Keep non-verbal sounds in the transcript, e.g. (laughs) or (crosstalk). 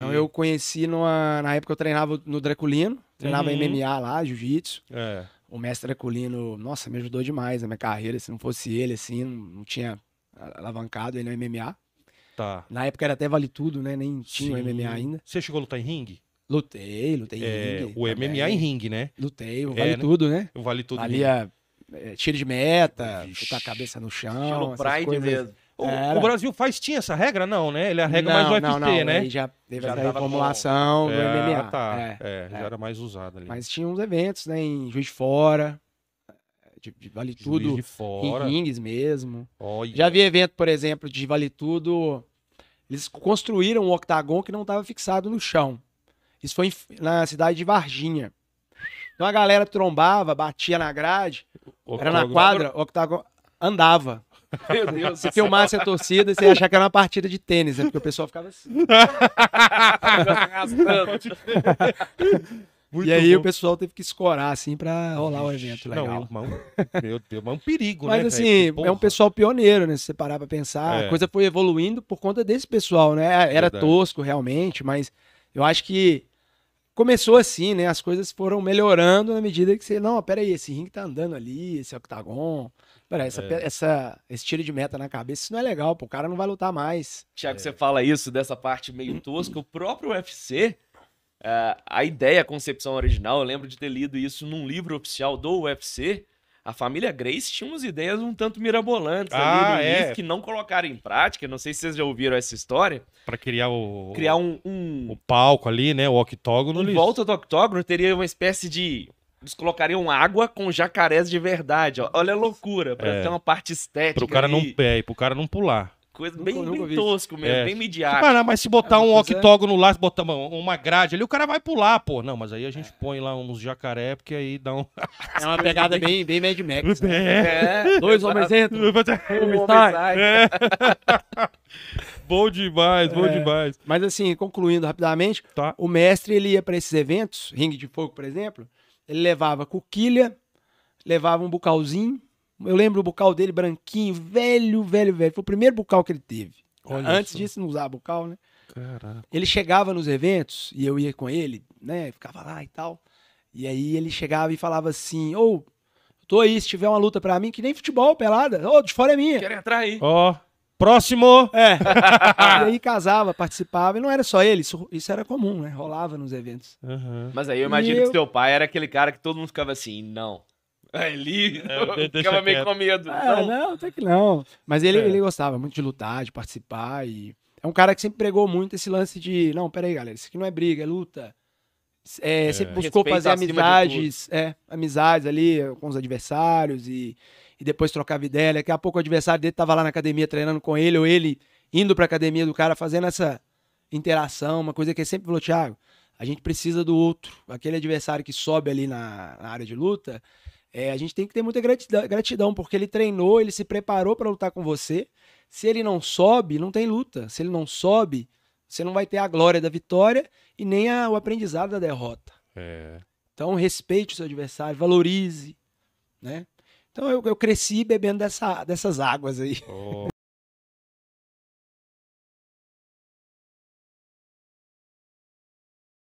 Então eu conheci numa, na época eu treinava no Draculino, treinava uhum. MMA lá, jiu-jitsu. É. O mestre Draculino, nossa, me ajudou demais na minha carreira. Se não fosse ele, assim, não tinha alavancado ele no MMA. Tá. Na época era até vale tudo, né? Nem tinha Sim. MMA ainda. Você chegou a lutar em ringue? Lutei, lutei é, em ringue. O também. MMA em ringue, né? Lutei, o é, vale é, tudo, né? O vale tudo. ali é, tiro de meta, chutar botar a cabeça no chão. no Pride coisas. mesmo. O, o, Brasil faz, tinha essa regra? Não, né? Ele é a regra não, mais do UFC, não, não. né? Ele já teve já é, a formulação com... do MMA. Tá. É, é, já é. era mais usado ali. Mas tinha uns eventos, né? Em Juiz de Fora, de, de Vale Juiz Tudo, de fora. em rings mesmo. Olha. Já vi evento, por exemplo, de Vale Tudo, eles construíram um octagon que não estava fixado no chão. Isso foi em, na cidade de Varginha. Então a galera trombava, batia na grade, era na quadra, o octagon andava. Meu Deus. Se filmasse a torcida, você ia achar que era uma partida de tênis, né? Porque o pessoal ficava assim. (laughs) e aí bom. o pessoal teve que escorar, assim, pra rolar o evento legal. Não, meu Deus, mas é um perigo, mas, né? Mas assim, é um pessoal pioneiro, né? Se você parar pra pensar, é. a coisa foi evoluindo por conta desse pessoal, né? Era Verdade. tosco, realmente, mas eu acho que começou assim, né? As coisas foram melhorando na medida que você, não, peraí, esse ringue tá andando ali, esse octagon. Pera, essa, é. essa, esse tiro de meta na cabeça, isso não é legal, pô, o cara não vai lutar mais. Tiago, é. você fala isso dessa parte meio tosca. O próprio UFC, uh, eh, a ideia, a concepção original, eu lembro de ter lido isso num livro oficial do UFC, a família Grace tinha umas ideias um tanto mirabolantes ah, ali no é. início que não colocaram em prática. Não sei se vocês já ouviram essa história. Para criar o. Criar um, um, O palco ali, né? O octógono. Em volta do octógono teria uma espécie de. Eles colocariam água com jacarés de verdade. Ó. Olha a loucura, pra é. ter uma parte estética. Pro cara, ali. não, é, pro cara não pular coisa bem, bem tosco mesmo, é. bem midiático. Mas, mas se botar ah, é, um octógono lá, se botar uma grade ali, o cara vai pular, pô. Não, mas aí a gente é. põe lá uns jacaré, porque aí dá um... É uma pegada bem, bem Mad Max. Né? É. é. Dois homens é. entram, um homem sai. É. (laughs) bom demais, bom demais. Mas assim, concluindo rapidamente, tá. o mestre ele ia para esses eventos, Ring de fogo, por exemplo, ele levava coquilha, levava um bucalzinho, eu lembro o bucal dele branquinho, velho, velho, velho. Foi o primeiro bucal que ele teve. Olha Antes isso. disso, não usava bucal, né? Caraca. Ele chegava nos eventos e eu ia com ele, né? Ficava lá e tal. E aí ele chegava e falava assim: Ô, oh, tô aí, se tiver uma luta pra mim, que nem futebol, pelada. Ô, oh, de fora é minha. Querem entrar aí. Ó. Oh. Próximo! É. e aí casava, participava, e não era só ele, isso, isso era comum, né? Rolava nos eventos. Uhum. Mas aí eu imagino eu... que seu pai era aquele cara que todo mundo ficava assim, não. Ali, é, ficava meio com medo. Ah, não. até que não. Mas ele, é. ele gostava muito de lutar, de participar. E é um cara que sempre pregou muito esse lance de: não, peraí, galera, isso aqui não é briga, é luta. É, é. sempre buscou fazer amizades, é, amizades ali com os adversários e, e depois trocar ideia. Daqui a pouco o adversário dele tava lá na academia treinando com ele, ou ele indo pra academia do cara, fazendo essa interação, uma coisa que ele é sempre falou, Thiago, a gente precisa do outro. Aquele adversário que sobe ali na, na área de luta, é, a gente tem que ter muita gratidão, porque ele treinou, ele se preparou para lutar com você. Se ele não sobe, não tem luta. Se ele não sobe, você não vai ter a glória da vitória e nem a, o aprendizado da derrota. É. Então, respeite o seu adversário, valorize, né? Então, eu, eu cresci bebendo dessa, dessas águas aí. Oh.